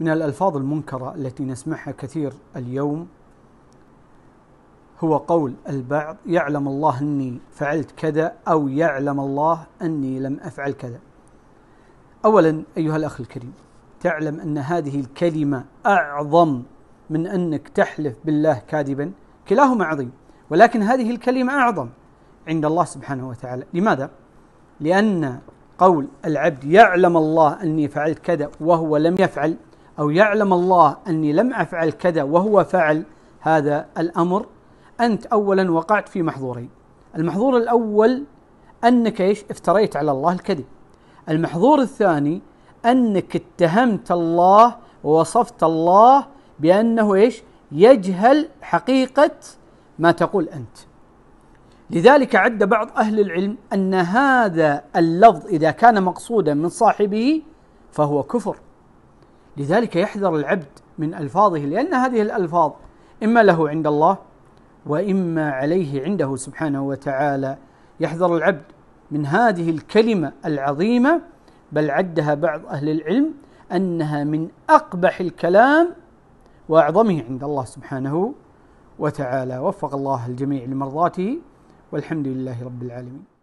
من الألفاظ المنكرة التي نسمعها كثير اليوم هو قول البعض يعلم الله أني فعلت كذا أو يعلم الله أني لم أفعل كذا أولا أيها الأخ الكريم تعلم أن هذه الكلمة أعظم من أنك تحلف بالله كاذبا كلاهما عظيم ولكن هذه الكلمة أعظم عند الله سبحانه وتعالى لماذا؟ لأن قول العبد يعلم الله أني فعلت كذا وهو لم يفعل أو يعلم الله أني لم أفعل كذا وهو فعل هذا الأمر أنت أولا وقعت في محظورين المحظور الأول أنك إيش افتريت على الله الكذب المحظور الثاني أنك اتهمت الله ووصفت الله بأنه إيش يجهل حقيقة ما تقول أنت لذلك عد بعض أهل العلم أن هذا اللفظ إذا كان مقصودا من صاحبه فهو كفر لذلك يحذر العبد من الفاظه لان هذه الالفاظ اما له عند الله واما عليه عنده سبحانه وتعالى يحذر العبد من هذه الكلمه العظيمه بل عدها بعض اهل العلم انها من اقبح الكلام واعظمه عند الله سبحانه وتعالى وفق الله الجميع لمرضاته والحمد لله رب العالمين